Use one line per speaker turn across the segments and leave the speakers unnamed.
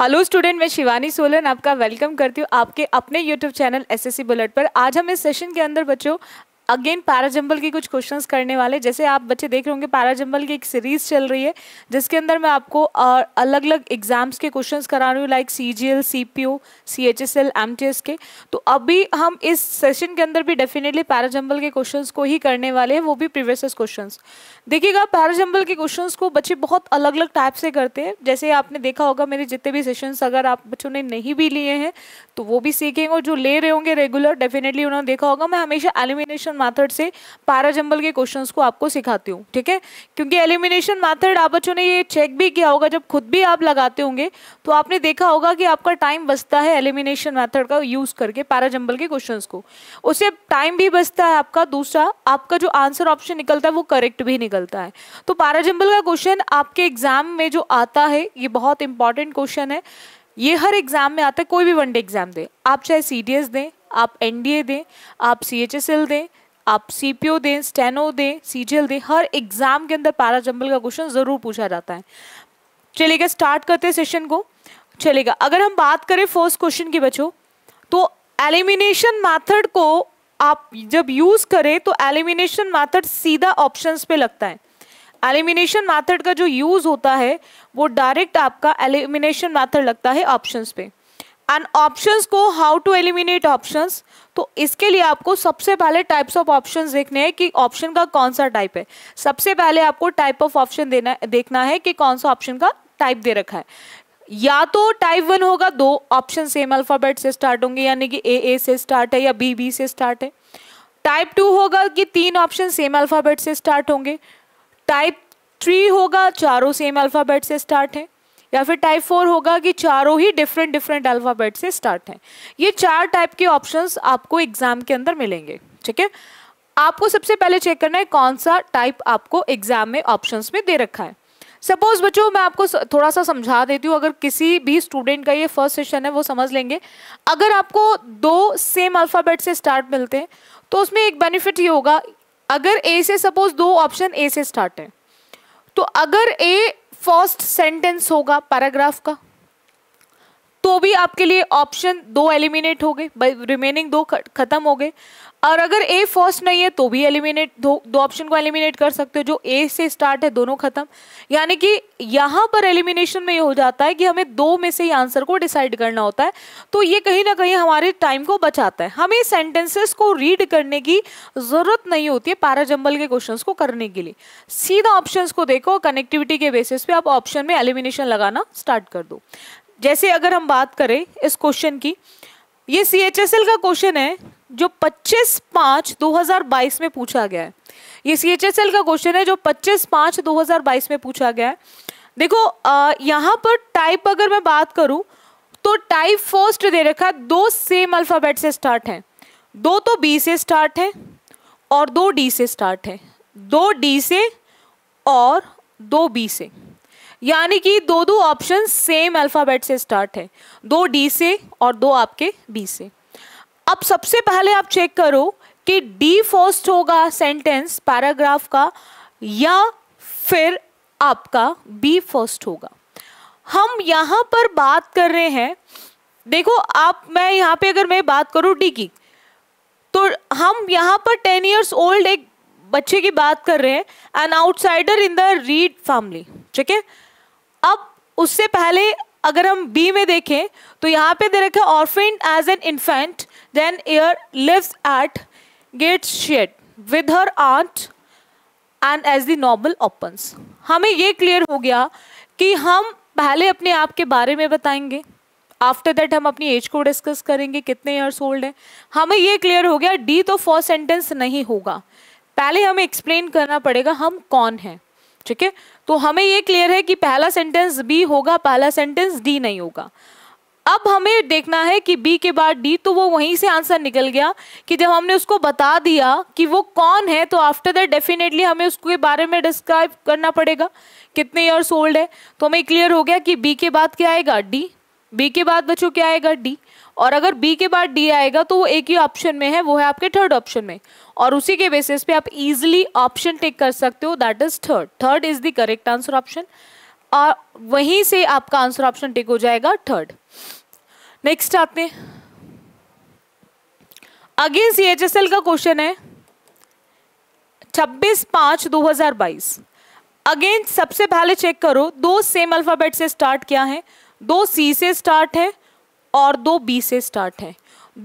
Hello student मैं शिवानी सोलन आपका welcome करती हूँ आपके अपने यूट्यूब चैनल एसएससी बुलेट पर आज हम इस सेशन के अंदर बच्चों अगेन पैराजम्बल के कुछ क्वेश्चंस करने वाले जैसे आप बच्चे देख रहे होंगे पैराजम्बल की एक सीरीज़ चल रही है जिसके अंदर मैं आपको अलग अलग एग्जाम्स के क्वेश्चंस करा रही हूँ like C G L C P O C H S L M T S के तो अभी हम इस सेशन के अंदर भी डेफिनेटली पैराजंबल के क्वेश्चन को ही करने वाले हैं वो भी प्रीवियस क्वेश्चन देखिएगा पैराजंबल के क्वेश्चन को बच्चे बहुत अलग अलग टाइप से करते हैं जैसे आपने देखा होगा मेरे जितने भी सेशंस अगर आप बच्चों ने नहीं भी लिए हैं तो वो भी सीखेंगे और जो ले रहे होंगे रेगुलर डेफिनेटली उन्होंने देखा होगा मैं हमेशा एलिमिनेशन मैथड से पारा जंबल के क्वेश्चन को आपको सिखाती हूँ ठीक है क्योंकि एलिमिनेशन मैथड आप बच्चों ने ये चेक भी किया होगा जब खुद भी आप लगाते होंगे तो आपने देखा होगा कि आपका टाइम बचता है एलिमिनेशन मैथड का यूज़ करके पारा जंबल के क्वेश्चन को उससे टाइम भी बचता है आपका दूसरा आपका जो आंसर ऑप्शन निकलता है वो करेक्ट भी निकलता है तो पारा जंबल का क्वेश्चन आपके एग्जाम में जो आता है ये बहुत इंपॉर्टेंट क्वेश्चन है ये हर एग्जाम में आता है कोई भी वनडे एग्जाम दे आप चाहे सी दें आप एनडीए दें आप सी दें आप सीपीओ दें स्टेनो दें सीजीएल दें हर एग्ज़ाम के अंदर पैरा जंबल का क्वेश्चन ज़रूर पूछा जाता है चलेगा स्टार्ट करते हैं सेशन को चलेगा अगर हम बात करें फर्स्ट क्वेश्चन की बच्चों तो एलिमिनेशन मैथड को आप जब यूज़ करें तो एलिमिनेशन मैथड सीधा ऑप्शंस पे लगता है एलिमिनेशन मैथड का जो यूज़ होता है वो डायरेक्ट आपका एलिमिनेशन मैथड लगता है ऑप्शंस पे एंड ऑप्शंस को हाउ टू एलिमिनेट ऑप्शंस तो इसके लिए आपको सबसे पहले टाइप्स ऑफ ऑप्शंस देखने हैं कि ऑप्शन का कौन सा टाइप है सबसे पहले आपको टाइप ऑफ ऑप्शन देना देखना है कि कौन सा ऑप्शन का टाइप दे रखा है या तो टाइप वन होगा दो ऑप्शन सेम अल्फ़ाबेट से स्टार्ट होंगे यानी कि ए ए से स्टार्ट है या बी बी से स्टार्ट है टाइप टू होगा कि तीन ऑप्शन सेम अल्फ़ाबेट से स्टार्ट होंगे टाइप थ्री होगा चारों सेम अल्फ़ाबेट से स्टार्ट है या फिर टाइप फोर होगा कि चारों ही डिफरेंट डिफरेंट अल्फ़ाबेट से स्टार्ट हैं ये चार टाइप के ऑप्शंस आपको एग्ज़ाम के अंदर मिलेंगे ठीक है आपको सबसे पहले चेक करना है कौन सा टाइप आपको एग्ज़ाम में ऑप्शंस में दे रखा है सपोज बच्चों मैं आपको थोड़ा सा समझा देती हूँ अगर किसी भी स्टूडेंट का ये फर्स्ट सेशन है वो समझ लेंगे अगर आपको दो सेम अल्फ़ाबेट से स्टार्ट मिलते हैं तो उसमें एक बेनिफिट ये होगा अगर ए से सपोज दो ऑप्शन ए से स्टार्ट है तो अगर ए फर्स्ट सेंटेंस होगा पैराग्राफ का तो भी आपके लिए ऑप्शन दो एलिमिनेट हो गए रिमेनिंग दो खत्म हो गए और अगर ए फर्स्ट नहीं है तो भी एलिमिनेट दो दो ऑप्शन को एलिमिनेट कर सकते हो जो ए से स्टार्ट है दोनों खत्म यानी कि यहाँ पर एलिमिनेशन में ये हो जाता है कि हमें दो में से ही आंसर को डिसाइड करना होता है तो ये कहीं ना कहीं हमारे टाइम को बचाता है हमें सेंटेंसेस को रीड करने की ज़रूरत नहीं होती है पैराजम्बल के क्वेश्चन को करने के लिए सीधा ऑप्शन को देखो कनेक्टिविटी के बेसिस पे आप ऑप्शन में एलिमिनेशन लगाना स्टार्ट कर दो जैसे अगर हम बात करें इस क्वेश्चन की ये सी का क्वेश्चन है जो 25 पाँच 2022 में पूछा गया है ये सी एच एस एल का क्वेश्चन है जो 25 पाँच 2022 में पूछा गया है देखो यहाँ पर टाइप अगर मैं बात करूँ तो टाइप फर्स्ट दे रखा दो सेम अल्फ़ाबेट से स्टार्ट हैं दो तो बी से स्टार्ट है और दो डी से स्टार्ट है दो डी से और दो बी से यानी कि दो दो ऑप्शन सेम अल्फ़ाबेट से स्टार्ट है दो डी से और दो आपके बी से अब सबसे पहले आप चेक करो कि डी फर्स्ट होगा सेंटेंस पैराग्राफ का या फिर आपका बी फर्स्ट होगा हम यहाँ पर बात कर रहे हैं देखो आप मैं यहाँ पे अगर मैं बात करूँ डी की तो हम यहाँ पर टेन इयर्स ओल्ड एक बच्चे की बात कर रहे हैं an outsider in the Reed family ठीक है अब उससे पहले अगर हम बी में देखें तो यहाँ पे दे रखा orphan as an infant then Eyre lives at Gateshead with her aunt and as the novel opens हमें ये क्लियर हो गया कि हम पहले अपने आप के बारे में बताएंगे आफ्टर दैट हम अपनी एज को डिस्कस करेंगे कितने ईयर्स ओल्ड है हमें ये क्लियर हो गया डी तो फर्स्ट सेंटेंस नहीं होगा पहले हमें एक्सप्लेन करना पड़ेगा हम कौन हैं ठीक है तो हमें ये क्लियर है कि पहला सेंटेंस बी होगा पहला सेंटेंस डी नहीं होगा अब हमें देखना है कि बी के बाद डी तो वो वहीं से आंसर निकल गया कि जब हमने उसको बता दिया कि वो कौन है तो आफ्टर दैट डेफिनेटली हमें उसके बारे में डिस्क्राइब करना पड़ेगा कितने ईयर्स ओल्ड है तो हमें क्लियर हो गया कि बी के बाद क्या आएगा डी बी के बाद बच्चों क्या आएगा डी और अगर बी के बाद डी आएगा तो वो एक ही ऑप्शन में है वो है आपके थर्ड ऑप्शन में और उसी के बेसिस पे आप इजिली ऑप्शन टेक कर सकते हो that is third third is the correct answer option और वहीं से आपका आंसर ऑप्शन टेक हो जाएगा थर्ड नेक्स्ट आते again C H S L का क्वेश्चन है छब्बीस पांच दो हजार बाईस अगेन सबसे पहले चेक करो दो सेम अल्फ़ाबेट से स्टार्ट क्या है दो सी से स्टार्ट है और दो बी से स्टार्ट है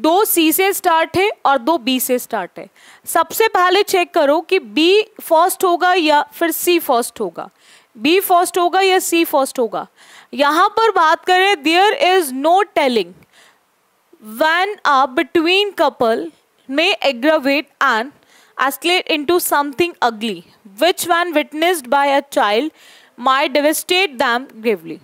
दो सी से स्टार्ट है और दो बी से स्टार्ट है सबसे पहले चेक करो कि बी फर्स्ट होगा या फिर सी फर्स्ट होगा बी फर्स्ट होगा या सी फर्स्ट होगा यहाँ पर बात करें there is no telling when a between couple may aggravate and escalate into something ugly which when witnessed by a child may devastate them gravely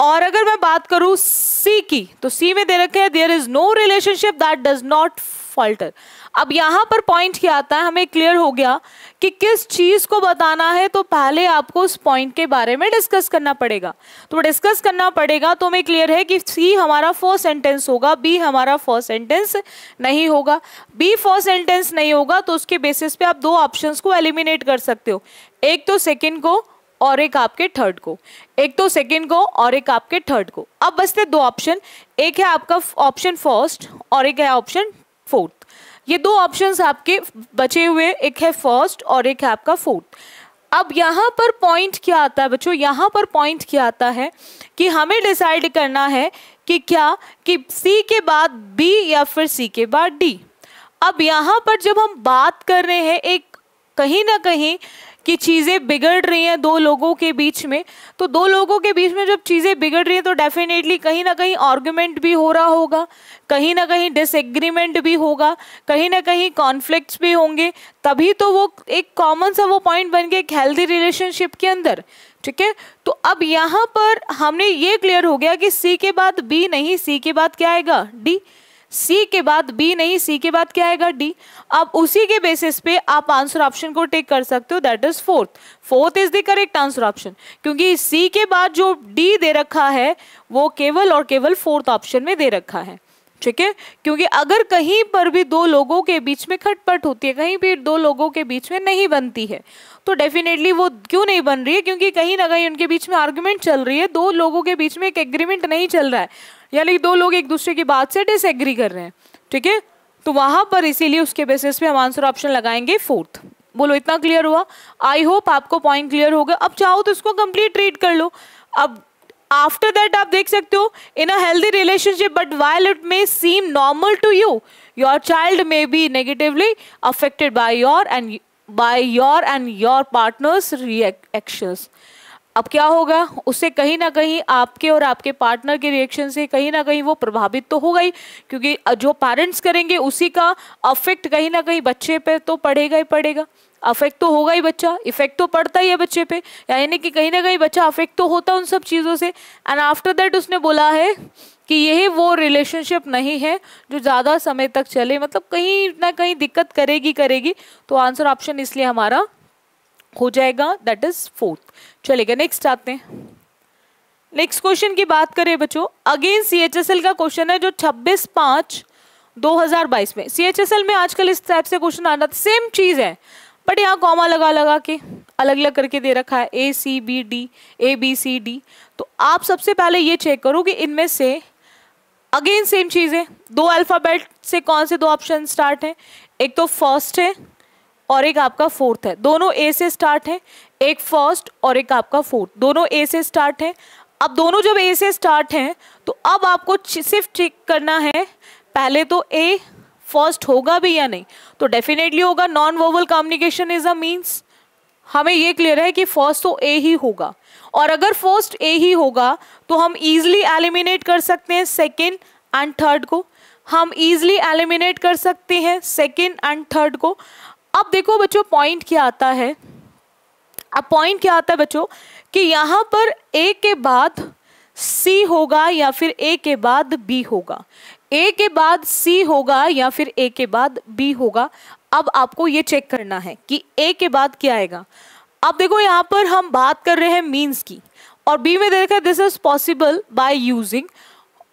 और अगर मैं बात करूं सी की तो सी में दे रखे there is no relationship that does not falter अब यहां पर पॉइंट क्या आता है हमें क्लियर हो गया कि किस चीज़ को बताना है तो पहले आपको उस पॉइंट के बारे में डिस्कस करना पड़ेगा तो डिस्कस करना पड़ेगा तो हमें क्लियर है कि सी हमारा फर्स्ट सेंटेंस होगा बी हमारा फर्स्ट सेंटेंस नहीं होगा बी फर्स्ट सेंटेंस नहीं होगा तो उसके बेसिस पे आप दो ऑप्शन को एलिमिनेट कर सकते हो एक तो सेकेंड को और एक आपके थर्ड को एक तो सेकेंड को और एक आपके थर्ड को अब बचते दो ऑप्शन एक है आपका ऑप्शन फर्स्ट और एक है ऑप्शन फोर्थ ये दो ऑप्शंस आपके बचे हुए एक है फर्स्ट और एक है आपका फोर्थ अब यहाँ पर पॉइंट क्या आता है बच्चों यहाँ पर पॉइंट क्या आता है कि हमें डिसाइड करना है कि क्या कि सी के बाद बी या फिर सी के बाद डी अब यहाँ पर जब हम बात कर रहे हैं एक कहीं ना कहीं कि चीज़ें बिगड़ रही हैं दो लोगों के बीच में तो दो लोगों के बीच में जब चीज़ें बिगड़ रही हैं तो डेफिनेटली कहीं ना कहीं आर्ग्यूमेंट भी हो रहा होगा कहीं ना कहीं डिसएग्रीमेंट भी होगा कहीं ना कहीं कॉन्फ्लिक्ट्स भी होंगे तभी तो वो एक कॉमन सा वो पॉइंट बन गया एक हेल्दी रिलेशनशिप के अंदर ठीक है तो अब यहाँ पर हमने ये क्लियर हो गया कि सी के बाद बी नहीं सी के बाद क्या आएगा डी सी के बाद बी नहीं सी के बाद क्या आएगा डी अब उसी के बेसिस पे आप आंसर ऑप्शन को टेक कर सकते हो that is fourth fourth is the correct answer option क्योंकि सी के बाद जो डी दे रखा है वो केवल और केवल फोर्थ ऑप्शन में दे रखा है ठीक है क्योंकि अगर कहीं पर भी दो लोगों के बीच में खटपट होती है कहीं भी दो लोगों के बीच में नहीं बनती है तो डेफिनेटली वो क्यों नहीं बन रही है क्योंकि कहीं ना कहीं उनके बीच में आर्ग्यूमेंट चल रही है दो लोगों के बीच में एक एग्रीमेंट नहीं चल रहा है यानी दो लोग एक दूसरे की बात से डिसएग्री कर रहे हैं ठीक है तो वहां पर इसीलिए उसके बेसिस पे हम आंसर ऑप्शन लगाएंगे फोर्थ बोलो इतना क्लियर हुआ आई होप आपको पॉइंट क्लियर हो गया अब चाहो तो इसको कंप्लीट रीड कर लो अब आफ्टर दैट आप देख सकते हो in a healthy relationship but while it may seem normal to you your child may be negatively affected by your and by your and your partner's reactions अब क्या होगा उससे कहीं ना कहीं आपके और आपके पार्टनर के रिएक्शन से कहीं ना कहीं वो प्रभावित तो होगा ही क्योंकि जो पेरेंट्स करेंगे उसी का अफेक्ट कहीं ना कहीं बच्चे पे तो पड़ेगा ही पड़ेगा अफेक्ट तो होगा ही बच्चा इफेक्ट तो पड़ता ही है बच्चे पे यानी कि कहीं ना कहीं बच्चा अफेक्ट तो होता उन सब चीज़ों से एंड आफ्टर दैट उसने बोला है कि यही वो रिलेशनशिप नहीं है जो ज़्यादा समय तक चले मतलब कहीं ना कहीं दिक्कत करेगी करेगी तो आंसर ऑप्शन इसलिए हमारा हो जाएगा दैट इज फोर्थ चलेगा नेक्स्ट आते हैं नेक्स्ट क्वेश्चन की बात करें बच्चों अगेन सीएचएसएल का क्वेश्चन है जो 26 पांच 2022 में सीएचएसएल में आजकल इस टाइप से क्वेश्चन आना सेम चीज़ है बट यहाँ कॉमा लगा लगा के अलग अलग करके दे रखा है A C B D A B C D तो आप सबसे पहले ये चेक करो कि इनमें से अगेन सेम चीज़ है दो अल्फ़ाबेट से कौन से दो ऑप्शन स्टार्ट हैं एक तो फर्स्ट है और एक आपका फोर्थ है दोनों ए से स्टार्ट है एक फर्स्ट और एक आपका फोर्थ दोनों ए से स्टार्ट है अब दोनों जब ए से स्टार्ट हैं तो अब आपको सिर्फ चेक करना है पहले तो ए फर्स्ट होगा भी या नहीं तो डेफिनेटली होगा non verbal communication is a means हमें ये क्लियर है कि फर्स्ट तो ए ही होगा और अगर फर्स्ट ए ही होगा तो हम इजिली एलिमिनेट कर सकते हैं सेकेंड एंड थर्ड को हम इजिली एलिमिनेट कर सकते हैं सेकेंड एंड थर्ड को अब देखो बच्चों पॉइंट क्या आता है अब पॉइंट क्या आता है बच्चों कि यहाँ पर ए के बाद सी होगा या फिर ए के बाद बी होगा ए के बाद सी होगा या फिर ए के बाद बी होगा अब आपको ये चेक करना है कि ए के बाद क्या आएगा अब देखो यहाँ पर हम बात कर रहे हैं मीन्स की और बी में देखा this is possible by using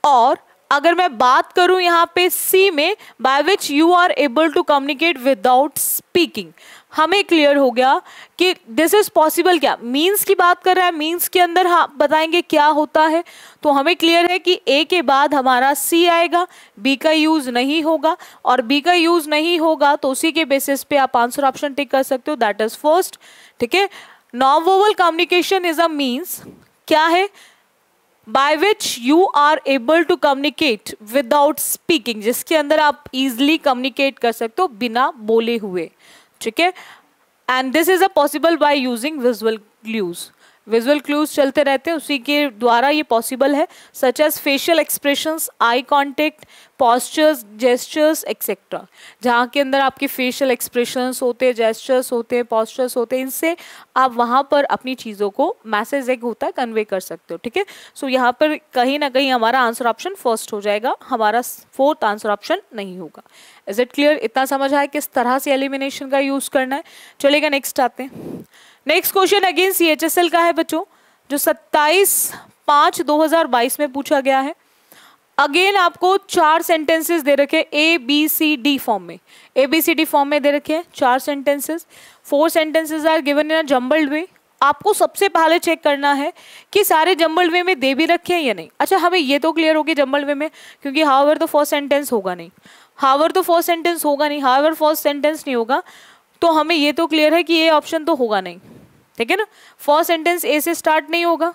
और अगर मैं बात करूं यहाँ पे सी में by which you are able to communicate without speaking हमें क्लियर हो गया कि दिस इज पॉसिबल क्या मीन्स की बात कर रहा है मीन्स के अंदर हाँ बताएंगे क्या होता है तो हमें क्लियर है कि ए के बाद हमारा सी आएगा बी का यूज़ नहीं होगा और बी का यूज़ नहीं होगा तो उसी के बेसिस पे आप आंसर ऑप्शन टिक कर सकते हो दैट इज़ फर्स्ट ठीक है नॉन वोवल कम्युनिकेशन इज अ मीन्स क्या है by which you are able to communicate without speaking जिसके अंदर आप इजिली कम्युनिकेट कर सकते हो बिना बोले हुए ठीक है and this is a possible by using visual clues visual clues चलते रहते हैं उसी के द्वारा ये पॉसिबल है such as facial expression eye contact postures gestures etcetera जहाँ के अंदर आपके फेशियल एक्सप्रेशन होते हैं जेस्चर्स होते हैं पॉस्चर्स होते हैं इनसे आप वहाँ पर अपनी चीज़ों को मैसेज एक होता है कन्वे कर सकते हो ठीक है सो यहाँ पर कहीं ना कहीं हमारा आंसर ऑप्शन फर्स्ट हो जाएगा हमारा फोर्थ आंसर ऑप्शन नहीं होगा इज इट क्लियर इतना समझ आए किस तरह से एलिमिनेशन का यूज़ करना है चलेगा नेक्स्ट आते हैं नेक्स्ट क्वेश्चन अगेन सीएचएसएल का है बच्चों जो 27 पाँच 2022 में पूछा गया है अगेन आपको चार सेंटेंसेस दे रखे A B C D form में A B C D form में दे रखे हैं चार sentences four sentences are given in a jumbled way आपको सबसे पहले चेक करना है कि सारे जम्बल्ड वे में दे भी रखे हैं या नहीं अच्छा हमें ये तो क्लियर होगी जम्बल्ड वे में क्योंकि हावर तो फर्स्ट सेंटेंस होगा नहीं हावर तो फर्स्ट सेंटेंस होगा नहीं हावर फर्स्ट सेंटेंस नहीं होगा तो हमें ये तो क्लियर है कि ये ऑप्शन तो होगा नहीं ठीक है ना फर्स्ट सेंटेंस ए से स्टार्ट नहीं होगा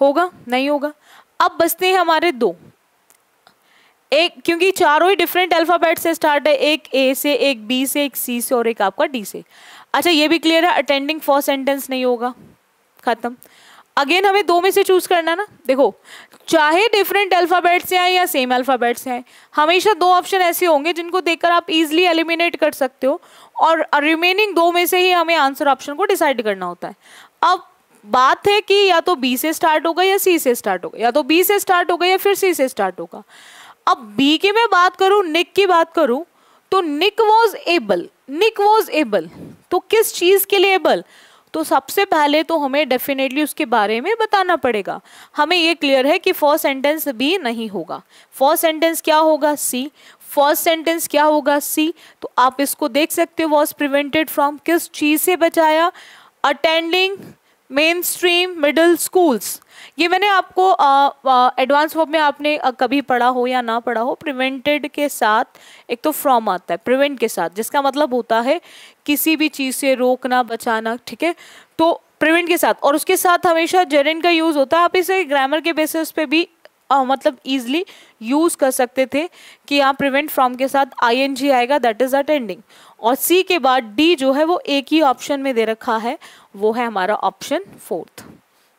होगा नहीं होगा अब बचते हैं हमारे दो एक क्योंकि चारों ही डिफरेंट अल्फ़ाबेट से स्टार्ट है एक ए से एक बी से एक सी से और एक आपका डी से अच्छा ये भी क्लियर है अटेंडिंग फर्स्ट सेंटेंस नहीं होगा ख़त्म अगेन हमें दो में से चूज करना ना देखो चाहे डिफरेंट अल्फ़ाबेट से आए या सेम अल्फ़ाबेट से आए हमेशा दो ऑप्शन ऐसे होंगे जिनको देखकर आप इजिली एलिमिनेट कर सकते हो और रिमेनिंग दो में से ही हमें आंसर ऑप्शन को डिसाइड करना होता है अब बात है कि या तो बी से स्टार्ट होगा या सी से स्टार्ट होगा या तो बी से स्टार्ट होगा या फिर सी से स्टार्ट होगा अब बी की मैं बात करूं निक की बात करूं तो Nick was able Nick was able तो किस चीज़ के लिए एबल तो सबसे पहले तो हमें डेफिनेटली उसके बारे में बताना पड़ेगा हमें ये क्लियर है कि फर्स्ट सेंटेंस बी नहीं होगा फर्स्ट सेंटेंस क्या होगा सी फर्स्ट सेंटेंस क्या होगा सी तो आप इसको देख सकते हो वॉज प्रिवेंटेड फ्रॉम किस चीज़ से बचाया attending mainstream middle schools ये मैंने आपको एडवांस वर्ब में आपने आ, कभी पढ़ा हो या ना पढ़ा हो प्रिवेंटेड के साथ एक तो फ्रॉम आता है प्रिवेंट के साथ जिसका मतलब होता है किसी भी चीज़ से रोकना बचाना ठीक है तो प्रिवेंट के साथ और उसके साथ हमेशा जेरेंट का यूज़ होता है आप इसे ग्रामर के बेसिस पे भी आ, मतलब ईजिली यूज़ कर सकते थे कि यहाँ प्रिवेंट फ्रॉम के साथ आई एन जी आएगा दैट इज़ अटेंडिंग और सी के बाद डी जो है वो एक ही ऑप्शन में दे रखा है वो है हमारा ऑप्शन फोर्थ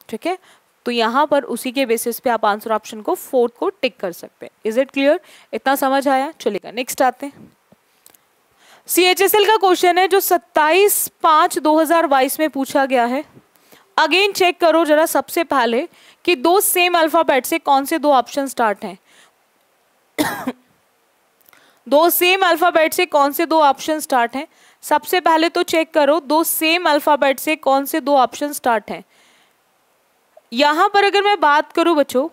ठीक है तो यहाँ पर उसी के बेसिस पे आप आंसर ऑप्शन को फोर्थ को टिक कर सकते हैं इज इट क्लियर इतना समझ आया चलेगा नेक्स्ट आते हैं सी एच एस एल का क्वेश्चन है जो 27 पाँच 2022 में पूछा गया है अगेन चेक करो जरा सबसे पहले कि दो सेम अल्फ़ाबेट से कौन से दो ऑप्शन स्टार्ट हैं दो सेम अल्फ़ाबेट से कौन से दो ऑप्शन स्टार्ट हैं सबसे पहले तो चेक करो दो सेम अल्फ़ाबेट से कौन से दो ऑप्शन स्टार्ट हैं यहाँ पर अगर मैं बात करूँ बच्चों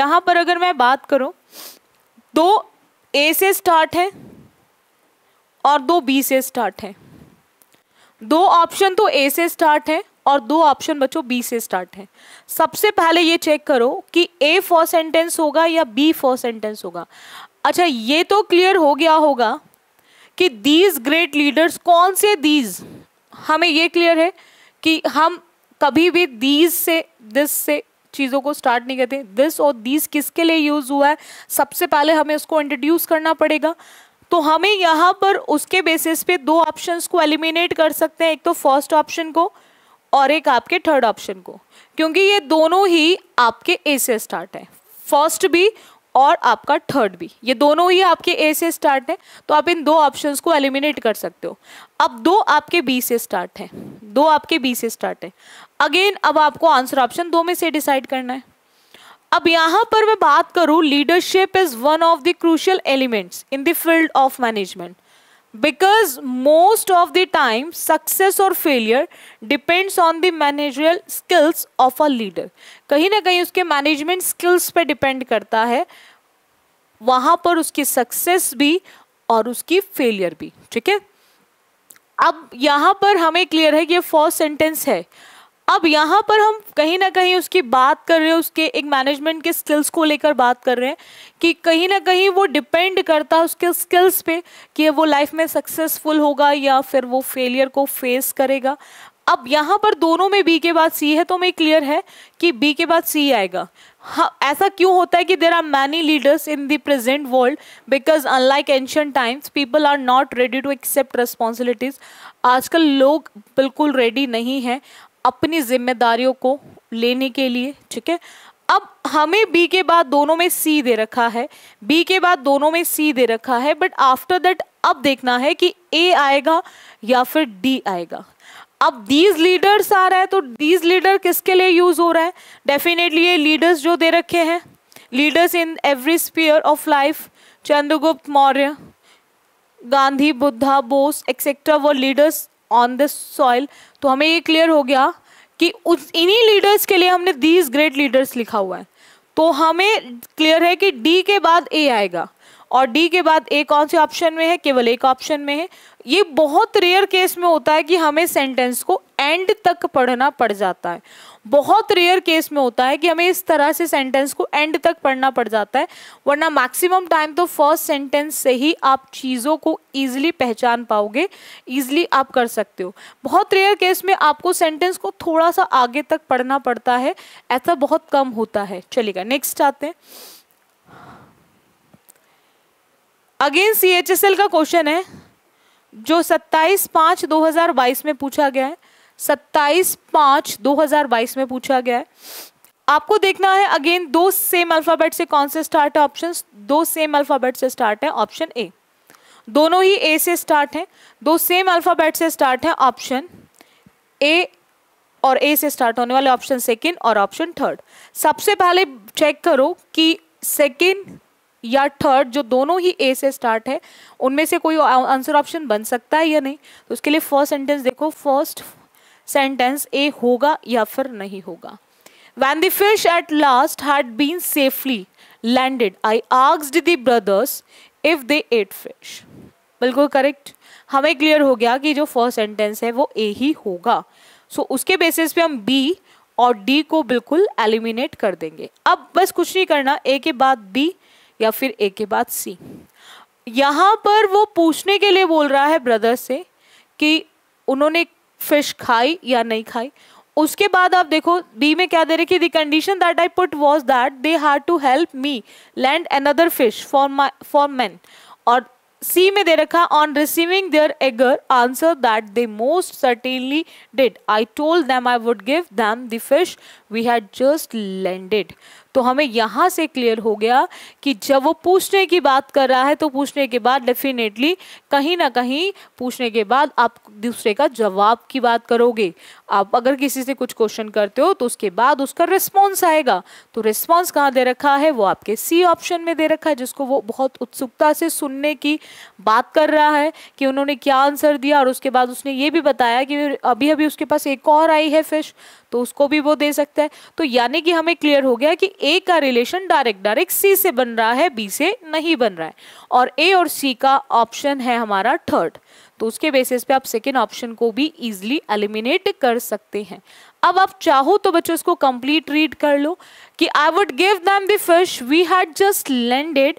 यहाँ पर अगर मैं बात करूँ दो ए से स्टार्ट है और दो बी से स्टार्ट है दो ऑप्शन तो ए से स्टार्ट है और दो ऑप्शन बच्चों बी से स्टार्ट है सबसे पहले ये चेक करो कि ए फॉर सेंटेंस होगा या बी फॉर सेंटेंस होगा अच्छा ये तो क्लियर हो गया होगा कि दीज ग्रेट लीडर्स कौन से दीज हमें ये क्लियर है कि हम कभी भी दीज से दिस से चीज़ों को स्टार्ट नहीं करते दिस और दीज किसके लिए यूज़ हुआ है सबसे पहले हमें उसको इंट्रोड्यूस करना पड़ेगा तो हमें यहाँ पर उसके बेसिस पे दो ऑप्शंस को एलिमिनेट कर सकते हैं एक तो फर्स्ट ऑप्शन को और एक आपके थर्ड ऑप्शन को क्योंकि ये दोनों ही आपके ए से स्टार्ट है फर्स्ट भी और आपका थर्ड भी ये दोनों ही आपके ए से स्टार्ट है तो आप इन दो ऑप्शंस को एलिमिनेट कर सकते हो अब दो आपके बी से स्टार्ट है दो आपके बी से स्टार्ट है अगेन अब आपको आंसर ऑप्शन दो में से डिसाइड करना है अब यहाँ पर मैं बात करूँ leadership is one of the crucial elements in the field of management because most of the time success or failure depends on the managerial skills of a leader कहीं ना कहीं उसके management skills पे depend करता है वहाँ पर उसकी success भी और उसकी failure भी ठीक है अब यहाँ पर हमें क्लियर है कि ये फर्स्ट सेंटेंस है अब यहाँ पर हम कहीं ना कहीं उसकी बात कर रहे हैं उसके एक मैनेजमेंट के स्किल्स को लेकर बात कर रहे हैं कि कहीं ना कहीं वो डिपेंड करता है उसके स्किल्स पे कि वो लाइफ में सक्सेसफुल होगा या फिर वो फेलियर को फेस करेगा अब यहाँ पर दोनों में बी के बाद सी है तो हमें क्लियर है कि बी के बाद सी आएगा हाँ ऐसा क्यों होता है कि there are many leaders in the present world because unlike ancient times people are not ready to accept responsibilities आजकल लोग बिल्कुल रेडी नहीं हैं अपनी जिम्मेदारियों को लेने के लिए ठीक है अब हमें बी के बाद दोनों में सी दे रखा है बी के बाद दोनों में सी दे रखा है बट आफ्टर दैट अब देखना है कि ए आएगा या फिर डी आएगा अब दीज लीडर्स आ रहा है तो दीज लीडर किसके लिए यूज हो रहा है डेफिनेटली ये लीडर्स जो दे रखे हैं leaders in every sphere of life Chandragupta Maurya Gandhi Buddha Bose etcetera वो लीडर्स ऑन दिस सॉइल तो हमें ये क्लियर हो गया कि उस इन्हीं लीडर्स के लिए हमने दीज ग्रेट लीडर्स लिखा हुआ है तो हमें क्लियर है कि डी के बाद ए आएगा और डी के बाद ए कौन से ऑप्शन में है केवल एक ऑप्शन में है ये बहुत रेयर केस में होता है कि हमें सेंटेंस को एंड तक पढ़ना पड़ जाता है बहुत रेयर केस में होता है कि हमें इस तरह से सेंटेंस को एंड तक पढ़ना पड़ जाता है वरना मैक्सिमम टाइम तो फर्स्ट सेंटेंस से ही आप चीज़ों को ईजिली पहचान पाओगे ईजिली आप कर सकते हो बहुत रेयर केस में आपको सेंटेंस को थोड़ा सा आगे तक पढ़ना पड़ता है ऐसा बहुत कम होता है चलेगा नेक्स्ट आते हैं again C H S L का क्वेश्चन है जो 27 पाँच 2022 में पूछा गया है सत्ताईस पाँच बाईस में पूछा गया है आपको देखना है अगेन दो सेम अल्फाबेट से कौन से स्टार्ट है ऑप्शन दो सेम अल्फाबेट से स्टार्ट है ऑप्शन ए दोनों ही ए से स्टार्ट हैं दो सेम अल्फ़ाबेट से स्टार्ट है ऑप्शन ए और ए से स्टार्ट होने वाले ऑप्शन सेकेंड और ऑप्शन थर्ड सबसे पहले चेक करो कि सेकेंड या थर्ड जो दोनों ही ए से स्टार्ट है उनमें से कोई आंसर ऑप्शन बन सकता है या नहीं तो उसके लिए फर्स्ट सेंटेंस देखो फर्स्ट सेंटेंस ए होगा या फिर नहीं होगा when the fish at last had been safely landed I आग्स the brothers if they ate fish बिल्कुल करेक्ट हमें क्लियर हो गया कि जो फर्स्ट सेंटेंस है वो ए ही होगा सो so, उसके बेसिस पे हम बी और डी को बिल्कुल एलिमिनेट कर देंगे अब बस कुछ नहीं करना ए के बाद बी या फिर ए के बाद सी यहाँ पर वो पूछने के लिए बोल रहा है ब्रदर से कि उन्होंने फिश खाई या नहीं खाई उसके बाद आप देखो बी में क्या दे रहे कि the condition that I put was that they had to help me land another fish for my for man और सी में दे रखा on receiving their eager answer that they most certainly did I told them I would give them the fish we had just landed तो हमें यहाँ से clear हो गया कि जब वो पूछने की बात कर रहा है तो पूछने के बाद डेफिनेटली कहीं ना कहीं पूछने के बाद आप दूसरे का जवाब की बात करोगे आप अगर किसी से कुछ क्वेश्चन करते हो तो उसके बाद उसका रिस्पॉन्स आएगा तो रिस्पॉन्स कहाँ दे रखा है वो आपके सी ऑप्शन में दे रखा है जिसको वो बहुत उत्सुकता से सुनने की बात कर रहा है कि उन्होंने क्या आंसर दिया और उसके बाद उसने ये भी बताया कि अभी अभी उसके पास एक और आई है फिश तो उसको भी वो दे सकता है तो यानी कि हमें क्लियर हो गया कि ए का रिलेशन डायरेक्ट डायरेक्ट सी से बन रहा है बी से नहीं बन रहा है और ए और सी का ऑप्शन है हमारा थर्ड तो उसके बेसिस पे आप सेकेंड ऑप्शन को भी इजिली एलिमिनेट कर सकते हैं अब आप चाहो तो बच्चों इसको कंप्लीट रीड कर लो कि I would give them the fish we had just landed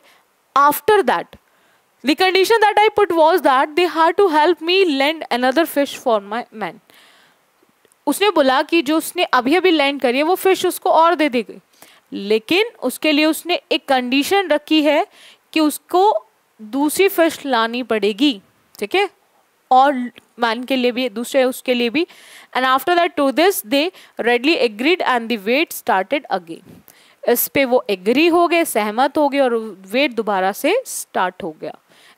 after that The condition that I put was that they had to help me land another fish for my man. उसने बोला कि जो उसने अभी अभी लैंड करी है वो फिश उसको और दे दी गई लेकिन उसके लिए उसने एक कंडीशन रखी है कि उसको दूसरी फिश लानी पड़ेगी ठीक है और मैन के लिए भी दूसरे उसके लिए भी and after that to this they readily agreed and the wait started again इस पे वो एग्री हो गए सहमत हो गए और वेट दोबारा से स्टार्ट हो गया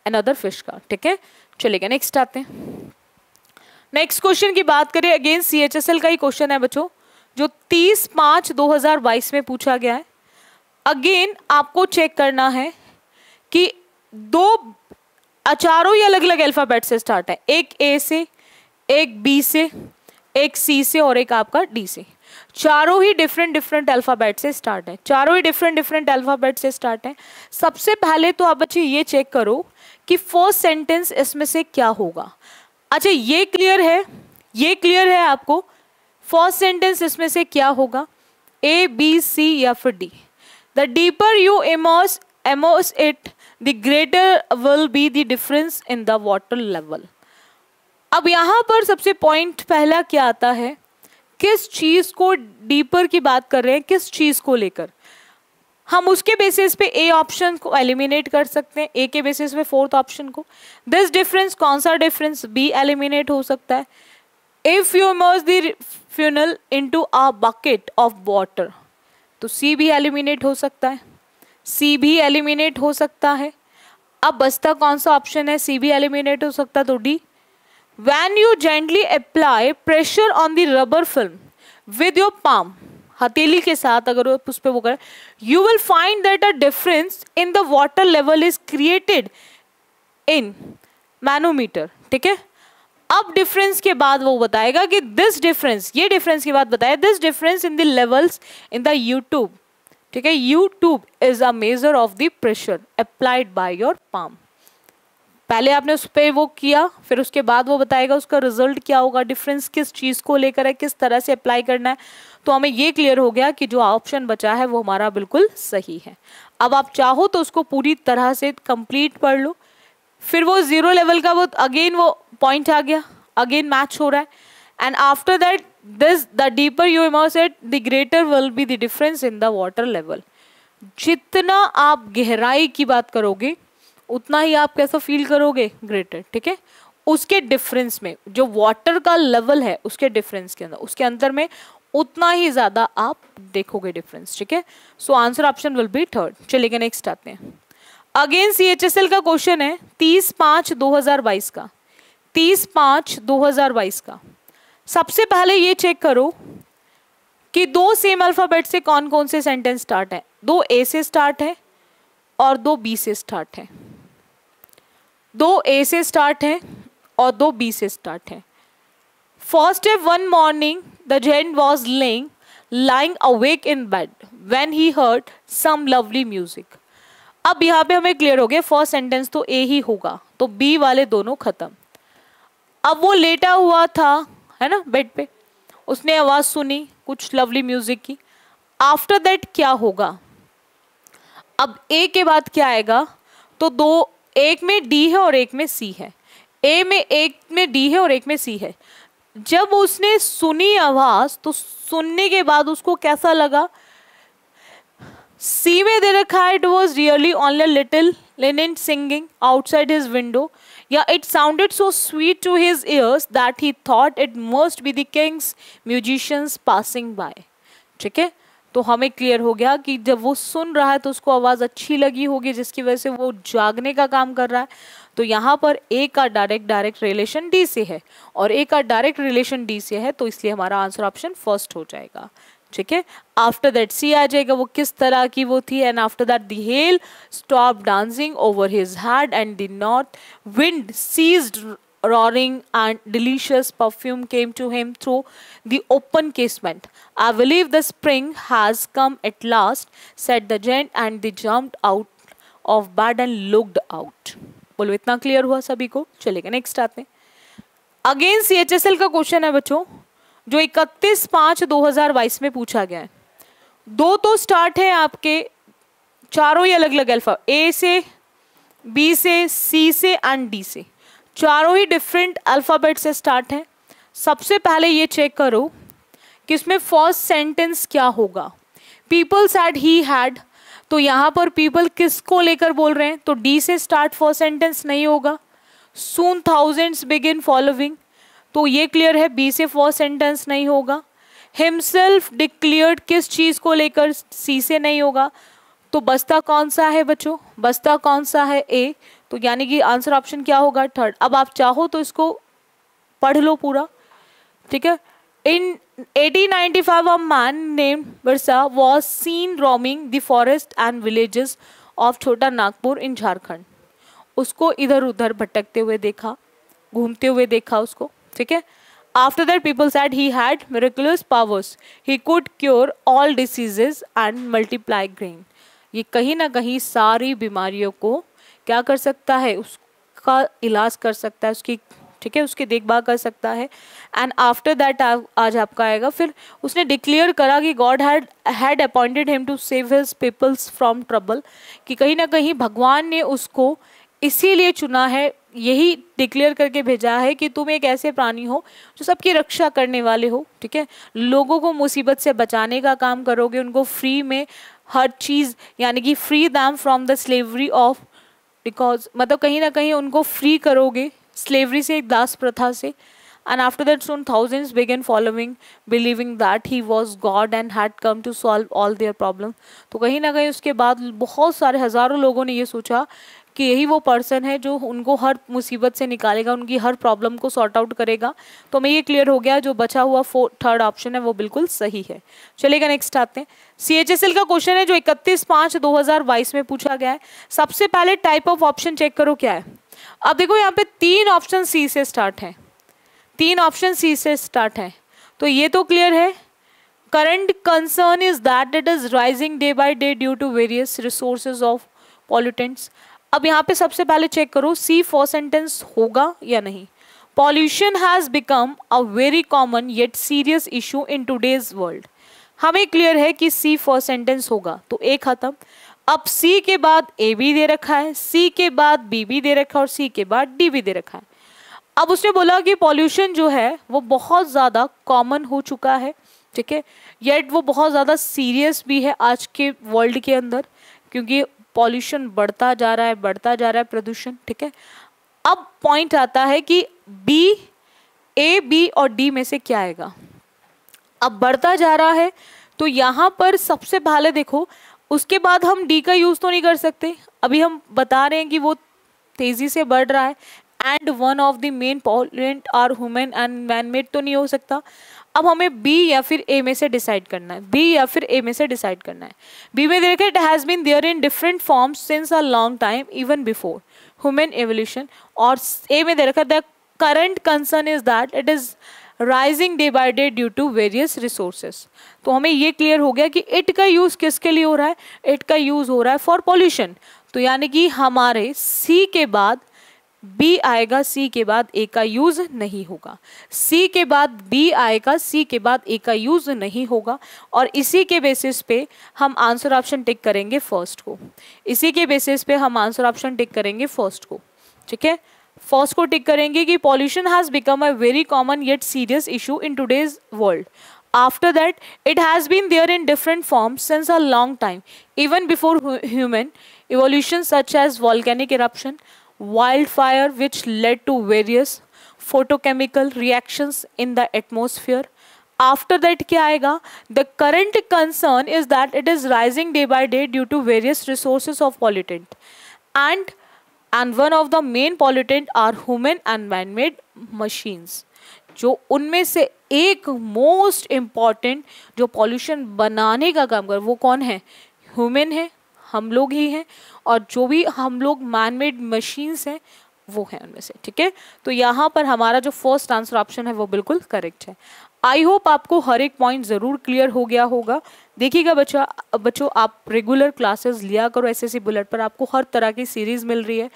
अनदर फिश का ठीक है चलेगा नेक्स्ट आते हैं नेक्स्ट क्वेश्चन की बात करें again C H S L का ही क्वेश्चन है बच्चों जो 30 पाँच 2022 में पूछा गया है अगेन आपको चेक करना है कि दो अचारों ही अलग अलग अल्फ़ाबेट से स्टार्ट है एक ए से एक बी से एक सी से और एक आपका डी से चारों ही डिफरेंट डिफरेंट अल्फ़ाबेट से स्टार्ट है चारों ही डिफरेंट डिफरेंट अल्फ़ाबेट से स्टार्ट है सबसे पहले तो आप बच्चे ये चेक करो कि फर्स्ट सेंटेंस इसमें से क्या होगा अच्छा ये क्लियर है ये क्लियर है आपको फर्स्ट सेंटेंस इसमें से क्या होगा ए बी सी या फिर D the deeper you immerse immerse it the greater will be the difference in the water level अब यहाँ पर सबसे पॉइंट पहला क्या आता है किस चीज़ को डीपर की बात कर रहे हैं किस चीज़ को लेकर हम उसके बेसिस पे ए ऑप्शन को एलिमिनेट कर सकते हैं ए के बेसिस पे फोर्थ ऑप्शन को दिस डिफरेंस कौन सा डिफरेंस बी एलिमिनेट हो सकता है you you the funnel into a bucket of water तो सी भी एलिमिनेट हो सकता है सी भी एलिमिनेट हो सकता है अब बचता कौन सा ऑप्शन है सी भी एलिमिनेट हो सकता है तो D when you gently apply pressure on the rubber film with your palm हथेली के साथ अगर उस पर वो करें you will find that a difference in the water level is created in manometer ठीक है अब डिफरेंस के बाद वो बताएगा कि दिस डिफरेंस ये डिफरेंस की बात बताया this difference in the levels in the U tube ठीक है U tube is a measure of the pressure applied by your palm पहले आपने उस पर वो किया फिर उसके बाद वो बताएगा उसका रिजल्ट क्या होगा डिफरेंस किस चीज़ को लेकर है किस तरह से अप्लाई करना है तो हमें ये क्लियर हो गया कि जो ऑप्शन बचा है वो हमारा बिल्कुल सही है अब आप चाहो तो उसको पूरी तरह से कंप्लीट पढ़ लो फिर वो जीरो लेवल का वो अगेन वो पॉइंट आ गया अगेन मैच हो रहा है and after that this the deeper you immerse it the greater will be the difference in the water level जितना आप गहराई की बात करोगे उतना ही आप कैसा फील करोगे ग्रेटर ठीक है उसके डिफरेंस में जो वाटर का लेवल है उसके डिफरेंस के अंदर उसके अंदर में उतना ही ज़्यादा आप देखोगे डिफरेंस ठीक है so answer option will be third चलिए नेक्स्ट आते हैं again C H S L का क्वेश्चन है तीस पाँच दो हजार बाईस का तीस पाँच दो हजार बाईस का सबसे पहले ये चेक करो कि दो सेम अल्फ़ाबेट से कौन कौन से सेंटेंस स्टार्ट है दो ए से स्टार्ट है और दो बी से स्टार्ट है दो ए से स्टार्ट है और दो बी से स्टार्ट है फर्स्ट है one morning the giant was लिंग lying awake in bed when he heard some lovely music अब यहाँ पे हमें क्लियर हो गया फर्स्ट सेंटेंस तो ए ही होगा तो बी वाले दोनों खत्म अब वो लेटा हुआ था है ना बेड पे उसने आवाज़ सुनी कुछ लवली म्यूजिक की आफ्टर दैट क्या होगा अब ए के बाद क्या आएगा तो दो एक में डी है और एक में सी है ए में एक में डी है और एक में सी है जब उसने सुनी आवाज़ तो सुनने के बाद उसको कैसा लगा सी वे दे रखा it was really only little linnet singing outside his window या it sounded so sweet to his ears that he thought it must be the musicians passing by ठीक है तो हमें क्लियर हो गया कि जब वो सुन रहा है तो उसको आवाज़ अच्छी लगी होगी जिसकी वजह से वो जागने का काम कर रहा है तो यहाँ पर ए का डायरेक्ट डायरेक्ट रिलेशन डी से है और ए का डायरेक्ट रिलेशन डी से है तो इसलिए हमारा आंसर ऑप्शन फर्स्ट हो जाएगा ठीक है आफ्टर दैट सी आ जाएगा वो किस तरह की वो थी and after that the hail stop dancing over his head and the north wind ceased roaring and delicious perfume came to him through the open casement. I believe the spring has come at last, said the giant, and they jumped out of bed and looked out. बोलो इतना clear हुआ सभी को चलेगा next आते हैं again C H S L का question है बच्चों जो 31 पाँच 2022 में पूछा गया है दो तो स्टार्ट है आपके चारों ही अलग अलग अल्फा ए से बी से सी से एंड डी से चारों ही डिफरेंट अल्फ़ाबेट से स्टार्ट हैं सबसे पहले ये चेक करो कि इसमें फर्स्ट सेंटेंस क्या होगा पीपल सैड ही हैड तो यहाँ पर पीपल किसको लेकर बोल रहे हैं तो डी से स्टार्ट फर्स्ट सेंटेंस नहीं होगा सून थाउजेंड्स बिगिन फॉलोविंग तो ये क्लियर है बी से फॉर सेंटेंस नहीं होगा हिमसेल्फ डिक्लेयर्ड किस चीज़ को लेकर सी से नहीं होगा तो बस्ता कौन सा है बच्चों बस्ता कौन सा है ए तो यानी कि आंसर ऑप्शन क्या होगा थर्ड अब आप चाहो तो इसको पढ़ लो पूरा ठीक है in 1895 a man name Birsa was seen roaming the forest and villages of Chota Nagpur इन झारखंड उसको इधर उधर भटकते हुए देखा घूमते हुए देखा उसको ठीक है after that people said he had miraculous powers he could cure all diseases and multiply grain ये कहीं ना कहीं सारी बीमारियों को क्या कर सकता है उसका इलाज कर सकता है उसकी ठीक है उसकी देखभाल कर सकता है एंड आफ्टर दैट आज आपका आएगा फिर उसने डिक्लेयर करा कि God had had appointed him to save his peoples from trouble कि कहीं ना कहीं भगवान ने उसको इसीलिए चुना है यही डिक्लेयर करके भेजा है कि तुम एक ऐसे प्राणी हो जो सबकी रक्षा करने वाले हो ठीक है लोगों को मुसीबत से बचाने का काम करोगे उनको फ्री में हर चीज़ यानी कि free them from the slavery of because मतलब कहीं ना कहीं उनको फ्री करोगे स्लेवरी से एक दास प्रथा से and after that soon thousands began following believing that he was God and had come to solve all their problem तो कहीं ना कहीं उसके बाद बहुत सारे हज़ारों लोगों ने ये सोचा कि यही वो पर्सन है जो उनको हर मुसीबत से निकालेगा उनकी हर प्रॉब्लम को सॉर्ट आउट करेगा तो हमें ये क्लियर हो गया जो बचा हुआ फोर थर्ड ऑप्शन है वो बिल्कुल सही है चलेगा नेक्स्ट आते हैं सी एच एस एल का क्वेश्चन है जो इकतीस पाँच दो हज़ार बाईस में पूछा गया है सबसे पहले टाइप ऑफ ऑप्शन चेक करो क्या है अब देखो यहाँ पे तीन ऑप्शन सी से स्टार्ट हैं तीन ऑप्शन सी से स्टार्ट हैं तो ये तो क्लियर है current concern is that it is rising day by day due to various resources of pollutants अब यहाँ पे सबसे पहले चेक करो सी फॉर सेंटेंस होगा या नहीं pollution has become a very common yet serious issue in today's world हमें क्लियर है कि सी फॉर सेंटेंस होगा तो ए खत्म अब सी के बाद ए भी दे रखा है सी के बाद बी भी दे रखा है और सी के बाद डी भी दे रखा है अब उसने बोला कि पॉल्यूशन जो है वो बहुत ज़्यादा कॉमन हो चुका है ठीक है येट वो बहुत ज़्यादा सीरियस भी है आज के वर्ल्ड के अंदर क्योंकि पॉल्यूशन बढ़ता जा रहा है बढ़ता जा रहा है प्रदूषण ठीक है अब पॉइंट आता है कि बी ए बी और डी में से क्या आएगा अब बढ़ता जा रहा है तो यहाँ पर सबसे पहले देखो उसके बाद हम डी का यूज़ तो नहीं कर सकते अभी हम बता रहे हैं कि वो तेज़ी से बढ़ रहा है and one of the main pollutant are human and man made तो नहीं हो सकता अब हमें बी या फिर ए में से डिसाइड करना है बी या फिर ए में से डिसाइड करना है बी में देखें it has been there in different forms since a long time even before human evolution और ए में दे the current concern is that it is rising day by day due to various resources तो हमें ये clear हो गया कि it का यूज़ किसके लिए हो रहा है इट का यूज़ हो रहा है फॉर पॉल्यूशन तो यानी कि हमारे सी के बाद बी आएगा सी के बाद ए का यूज़ नहीं होगा सी के बाद बी आएगा सी के बाद ए का यूज़ नहीं होगा और इसी के बेसिस पे हम आंसर ऑप्शन टिक करेंगे फर्स्ट को इसी के बेसिस पे हम आंसर ऑप्शन टिक करेंगे फर्स्ट को ठीक है फर्स्ट को टिक करेंगे कि pollution has become a very common yet serious issue in today's world after that it has been there in different form since a long time even before human evolution such as volcanic eruption wildfire which led to various photochemical reactions in the atmosphere after that क्या आएगा the current concern is that it is rising day by day due to various resources of pollutant and and one of the main pollutant are human and man made machines जो उनमें से एक most important जो pollution बनाने का काम कर वो कौन है ह्यूमन है हम लोग ही हैं और जो भी हम लोग मैन मेड मशीन्स हैं वो हैं उनमें से ठीक है तो यहाँ पर हमारा जो फर्स्ट आंसर ऑप्शन है वो बिल्कुल करेक्ट है आई होप आपको हर एक पॉइंट ज़रूर क्लियर हो गया होगा देखिएगा बच्चा बच्चों आप रेगुलर क्लासेस लिया करो एस एस बुलेट पर आपको हर तरह की सीरीज़ मिल रही है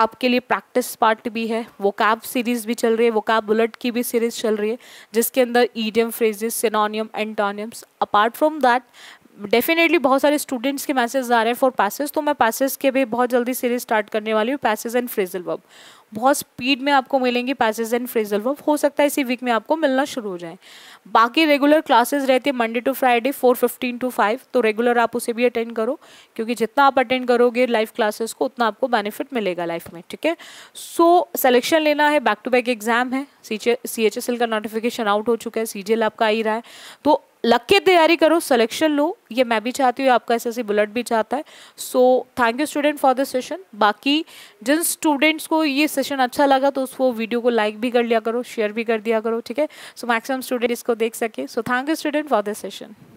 आपके लिए प्रैक्टिस पार्ट भी है वो कैब सीरीज़ भी चल रही है वो कैब बुलेट की भी सीरीज़ चल रही है जिसके अंदर idiom phrases synonym antonyms apart from that definitely बहुत सारे स्टूडेंट्स के मैसेज आ रहे हैं फॉर पैसेज तो मैं पैसेज के भी बहुत जल्दी सीरीज स्टार्ट करने वाली हूँ पैसेज एंड फ्रेजल वर्ब बहुत स्पीड में आपको मिलेंगी पैसेज एंड फ्रेजल वर्ब हो सकता है इसी वीक में आपको मिलना शुरू हो जाए बाकी रेगुलर क्लासेस रहती है Monday to Friday four fifteen to five तो रेगुलर आप उसे भी अटेंड करो क्योंकि जितना आप अटेंड करोगे लाइव क्लासेस को उतना आपको बेनिफिट मिलेगा लाइफ में ठीक है सो सेलेक्शन लेना है बैक टू बैक एग्जाम है सी एच एस एल का नोटिफिकेशन आउट हो चुका है सी जी एल आपका आ ही रहा है तो लग के तैयारी करो सिलेक्शन लो ये मैं भी चाहती हूँ आपका एस बुलेट भी चाहता है so thank you student for this session बाकी जिन स्टूडेंट्स को ये सेशन अच्छा लगा तो उसको वीडियो को लाइक भी कर लिया करो शेयर भी कर दिया करो ठीक है सो मैक्सिमम स्टूडेंट इसको देख सके so thank you student for this session